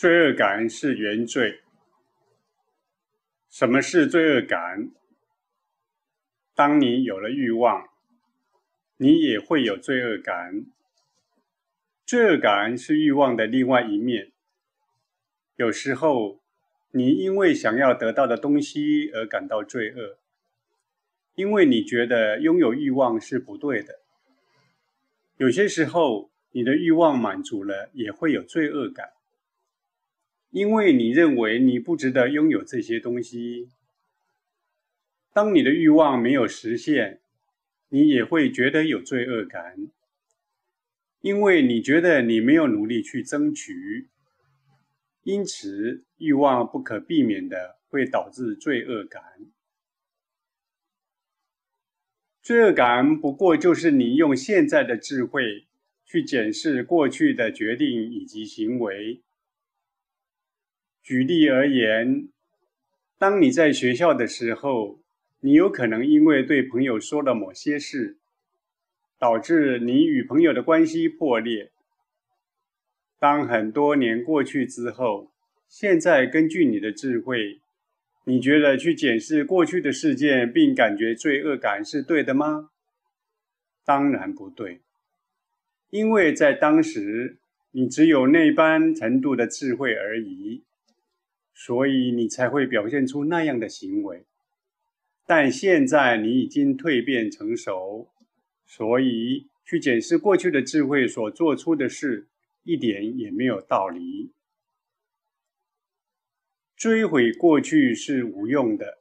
罪恶感是原罪。什么是罪恶感？当你有了欲望，你也会有罪恶感。罪恶感是欲望的另外一面。有时候，你因为想要得到的东西而感到罪恶，因为你觉得拥有欲望是不对的。有些时候，你的欲望满足了，也会有罪恶感。因为你认为你不值得拥有这些东西，当你的欲望没有实现，你也会觉得有罪恶感，因为你觉得你没有努力去争取，因此欲望不可避免的会导致罪恶感。罪恶感不过就是你用现在的智慧去检视过去的决定以及行为。举例而言，当你在学校的时候，你有可能因为对朋友说了某些事，导致你与朋友的关系破裂。当很多年过去之后，现在根据你的智慧，你觉得去检视过去的事件并感觉罪恶感是对的吗？当然不对，因为在当时你只有那般程度的智慧而已。所以你才会表现出那样的行为，但现在你已经蜕变成熟，所以去检视过去的智慧所做出的事，一点也没有道理。追悔过去是无用的，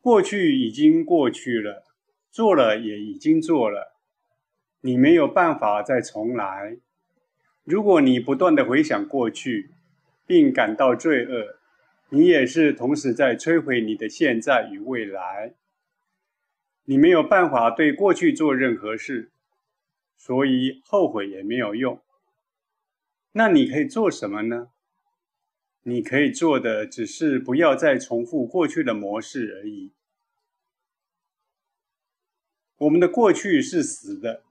过去已经过去了，做了也已经做了，你没有办法再重来。如果你不断的回想过去，并感到罪恶，你也是同时在摧毁你的现在与未来。你没有办法对过去做任何事，所以后悔也没有用。那你可以做什么呢？你可以做的只是不要再重复过去的模式而已。我们的过去是死的，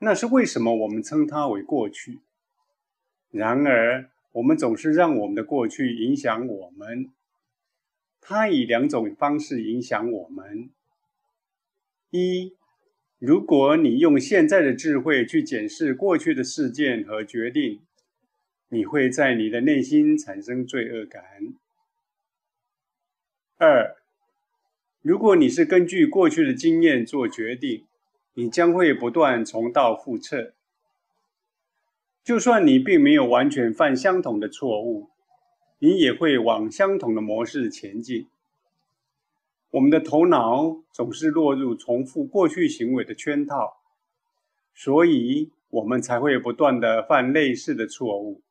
那是为什么我们称它为过去？然而。我们总是让我们的过去影响我们。它以两种方式影响我们：一，如果你用现在的智慧去检视过去的事件和决定，你会在你的内心产生罪恶感；二，如果你是根据过去的经验做决定，你将会不断重蹈覆辙。就算你并没有完全犯相同的错误，你也会往相同的模式前进。我们的头脑总是落入重复过去行为的圈套，所以我们才会不断的犯类似的错误。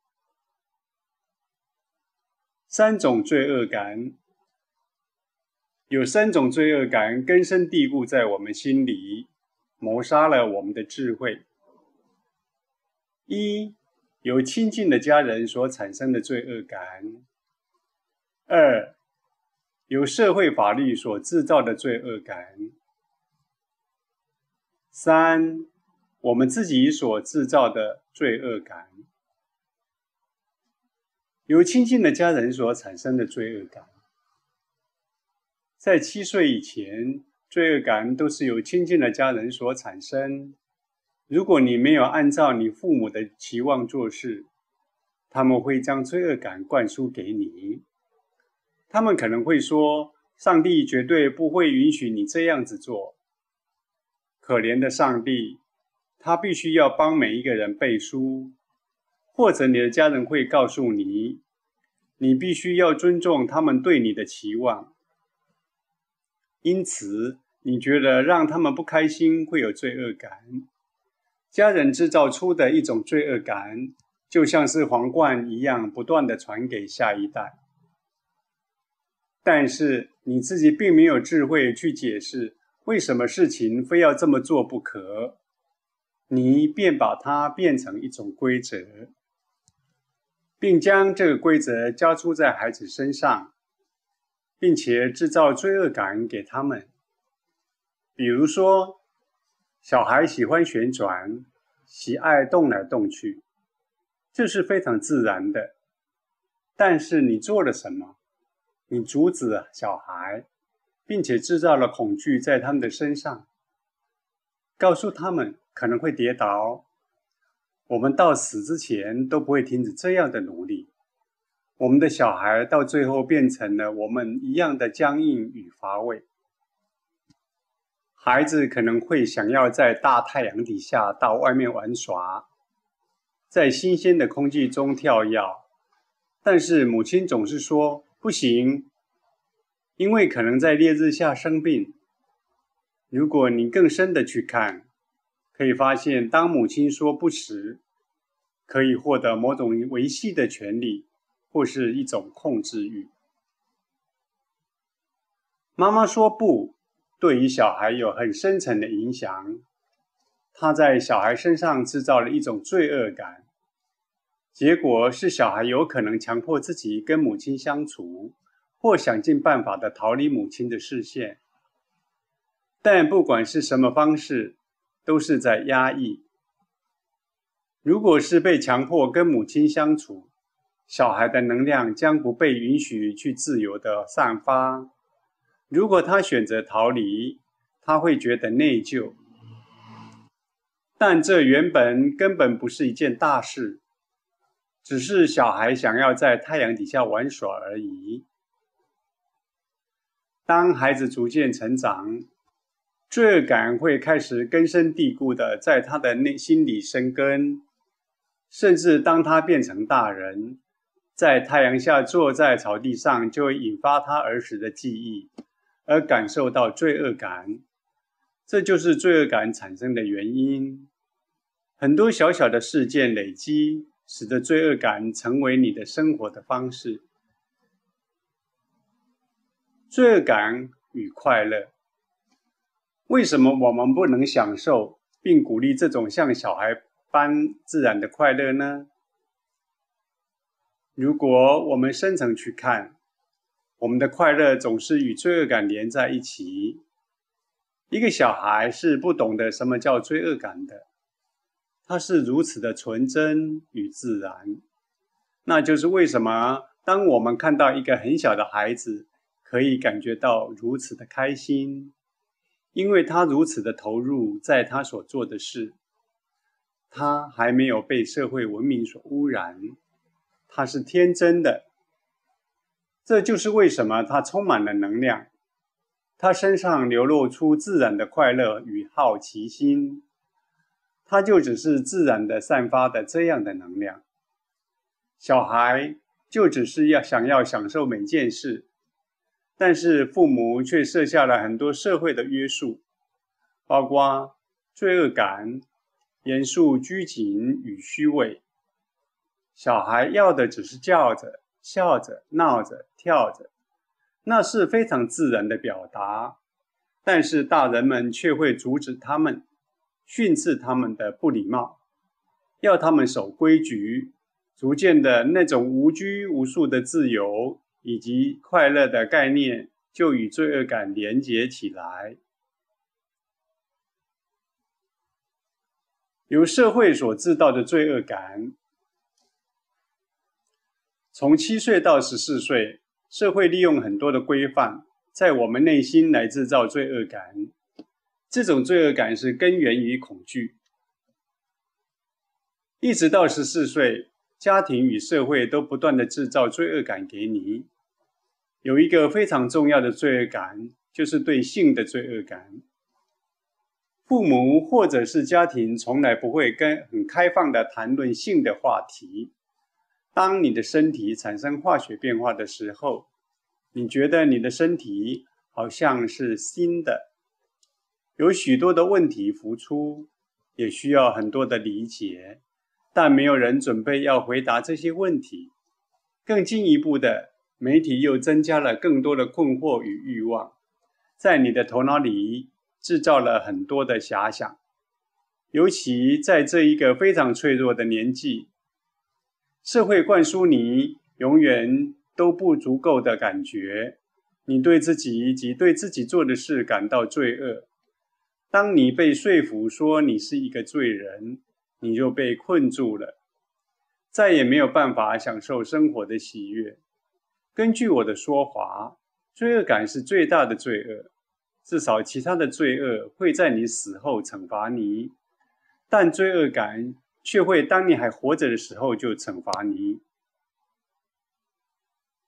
三种罪恶感，有三种罪恶感根深蒂固在我们心里，谋杀了我们的智慧。一、有亲近的家人所产生的罪恶感；二、有社会法律所制造的罪恶感；三、我们自己所制造的罪恶感。有亲近的家人所产生的罪恶感，在七岁以前，罪恶感都是由亲近的家人所产生。如果你没有按照你父母的期望做事，他们会将罪恶感灌输给你。他们可能会说：“上帝绝对不会允许你这样子做。”可怜的上帝，他必须要帮每一个人背书。或者你的家人会告诉你，你必须要尊重他们对你的期望。因此，你觉得让他们不开心会有罪恶感。家人制造出的一种罪恶感，就像是皇冠一样，不断的传给下一代。但是你自己并没有智慧去解释为什么事情非要这么做不可，你便把它变成一种规则，并将这个规则加诸在孩子身上，并且制造罪恶感给他们。比如说。小孩喜欢旋转，喜爱动来动去，这是非常自然的。但是你做了什么？你阻止小孩，并且制造了恐惧在他们的身上，告诉他们可能会跌倒。我们到死之前都不会停止这样的努力。我们的小孩到最后变成了我们一样的僵硬与乏味。孩子可能会想要在大太阳底下到外面玩耍，在新鲜的空气中跳跃，但是母亲总是说不行，因为可能在烈日下生病。如果你更深的去看，可以发现，当母亲说不时，可以获得某种维系的权利，或是一种控制欲。妈妈说不。对于小孩有很深层的影响，他在小孩身上制造了一种罪恶感，结果是小孩有可能强迫自己跟母亲相处，或想尽办法的逃离母亲的视线。但不管是什么方式，都是在压抑。如果是被强迫跟母亲相处，小孩的能量将不被允许去自由的散发。如果他选择逃离，他会觉得内疚，但这原本根本不是一件大事，只是小孩想要在太阳底下玩耍而已。当孩子逐渐成长，罪恶感会开始根深蒂固的在他的内心里生根，甚至当他变成大人，在太阳下坐在草地上，就会引发他儿时的记忆。而感受到罪恶感，这就是罪恶感产生的原因。很多小小的事件累积，使得罪恶感成为你的生活的方式。罪恶感与快乐，为什么我们不能享受并鼓励这种像小孩般自然的快乐呢？如果我们深层去看，我们的快乐总是与罪恶感连在一起。一个小孩是不懂得什么叫罪恶感的，他是如此的纯真与自然。那就是为什么，当我们看到一个很小的孩子可以感觉到如此的开心，因为他如此的投入在他所做的事，他还没有被社会文明所污染，他是天真的。这就是为什么他充满了能量，他身上流露出自然的快乐与好奇心，他就只是自然的散发的这样的能量。小孩就只是要想要享受每件事，但是父母却设下了很多社会的约束，包括罪恶感、严肃拘谨与虚伪。小孩要的只是叫着。笑着、闹着、跳着，那是非常自然的表达，但是大人们却会阻止他们，训斥他们的不礼貌，要他们守规矩。逐渐的，那种无拘无束的自由以及快乐的概念，就与罪恶感连结起来，由社会所制造的罪恶感。从七岁到十四岁，社会利用很多的规范，在我们内心来制造罪恶感。这种罪恶感是根源于恐惧。一直到十四岁，家庭与社会都不断的制造罪恶感给你。有一个非常重要的罪恶感，就是对性的罪恶感。父母或者是家庭，从来不会跟很开放的谈论性的话题。当你的身体产生化学变化的时候，你觉得你的身体好像是新的，有许多的问题浮出，也需要很多的理解，但没有人准备要回答这些问题。更进一步的，媒体又增加了更多的困惑与欲望，在你的头脑里制造了很多的遐想，尤其在这一个非常脆弱的年纪。社会灌输你永远都不足够的感觉，你对自己及对自己做的事感到罪恶。当你被说服说你是一个罪人，你就被困住了，再也没有办法享受生活的喜悦。根据我的说法，罪恶感是最大的罪恶，至少其他的罪恶会在你死后惩罚你，但罪恶感。学会当你还活着的时候就惩罚你。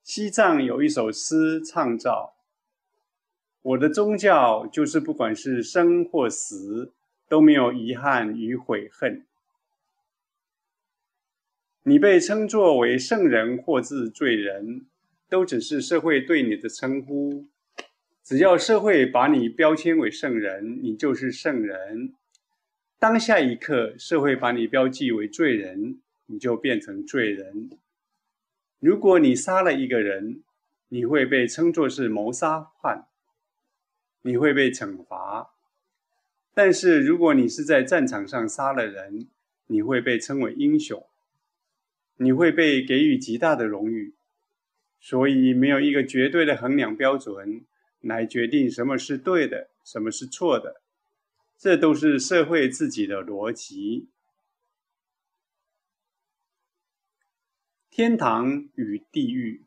西藏有一首诗唱道：“我的宗教就是，不管是生或死，都没有遗憾与悔恨。你被称作为圣人或自罪人，都只是社会对你的称呼。只要社会把你标签为圣人，你就是圣人。”当下一刻，社会把你标记为罪人，你就变成罪人。如果你杀了一个人，你会被称作是谋杀犯，你会被惩罚。但是，如果你是在战场上杀了人，你会被称为英雄，你会被给予极大的荣誉。所以，没有一个绝对的衡量标准来决定什么是对的，什么是错的。这都是社会自己的逻辑。天堂与地狱，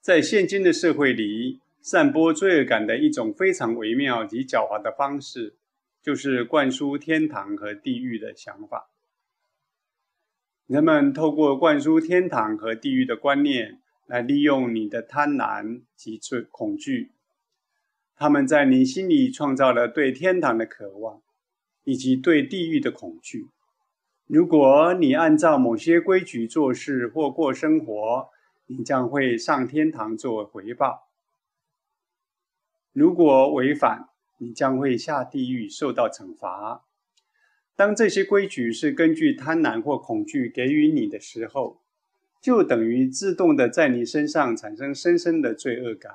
在现今的社会里，散播罪恶感的一种非常微妙及狡猾的方式，就是灌输天堂和地狱的想法。人们透过灌输天堂和地狱的观念，来利用你的贪婪及罪恐惧。他们在你心里创造了对天堂的渴望，以及对地狱的恐惧。如果你按照某些规矩做事或过生活，你将会上天堂作为回报；如果违反，你将会下地狱受到惩罚。当这些规矩是根据贪婪或恐惧给予你的时候，就等于自动的在你身上产生深深的罪恶感。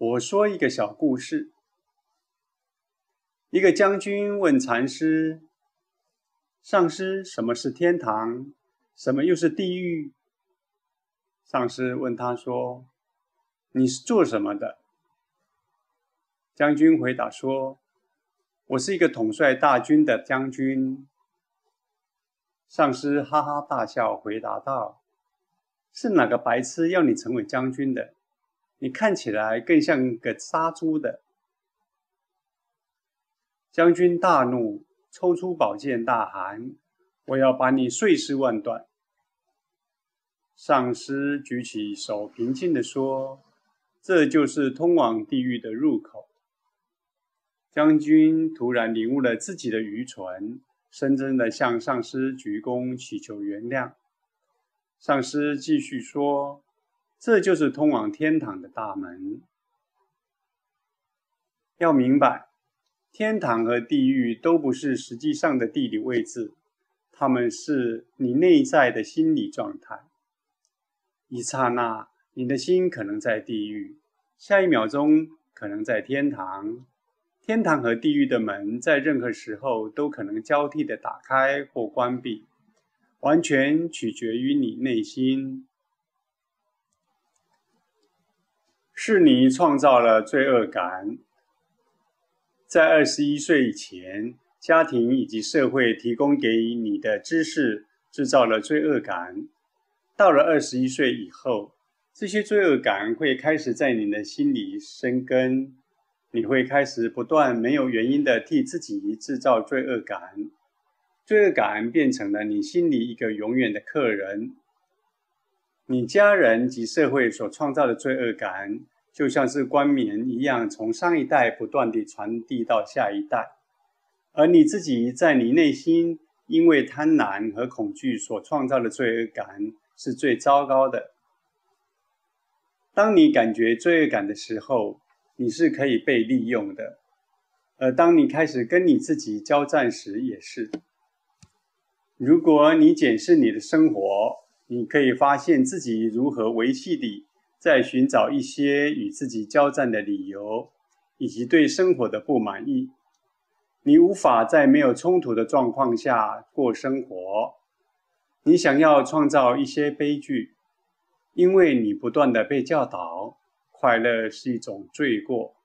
我说一个小故事。一个将军问禅师：“上师，什么是天堂，什么又是地狱？”上师问他说：“你是做什么的？”将军回答说：“我是一个统帅大军的将军。”上师哈哈大笑，回答道：“是哪个白痴要你成为将军的？”你看起来更像个杀猪的。将军大怒，抽出宝剑，大喊：“我要把你碎尸万段！”上师举起手，平静地说：“这就是通往地狱的入口。”将军突然领悟了自己的愚蠢，深深地向上师鞠躬，祈求原谅。上师继续说。这就是通往天堂的大门。要明白，天堂和地狱都不是实际上的地理位置，它们是你内在的心理状态。一刹那，你的心可能在地狱；下一秒钟，可能在天堂。天堂和地狱的门在任何时候都可能交替的打开或关闭，完全取决于你内心。是你创造了罪恶感。在二十一岁以前，家庭以及社会提供给你的知识制造了罪恶感。到了二十一岁以后，这些罪恶感会开始在你的心里生根，你会开始不断没有原因的替自己制造罪恶感。罪恶感变成了你心里一个永远的客人。你家人及社会所创造的罪恶感。就像是冠冕一样，从上一代不断地传递到下一代，而你自己在你内心因为贪婪和恐惧所创造的罪恶感是最糟糕的。当你感觉罪恶感的时候，你是可以被利用的，而当你开始跟你自己交战时也是。如果你检视你的生活，你可以发现自己如何维系的。在寻找一些与自己交战的理由，以及对生活的不满意。你无法在没有冲突的状况下过生活。你想要创造一些悲剧，因为你不断的被教导，快乐是一种罪过。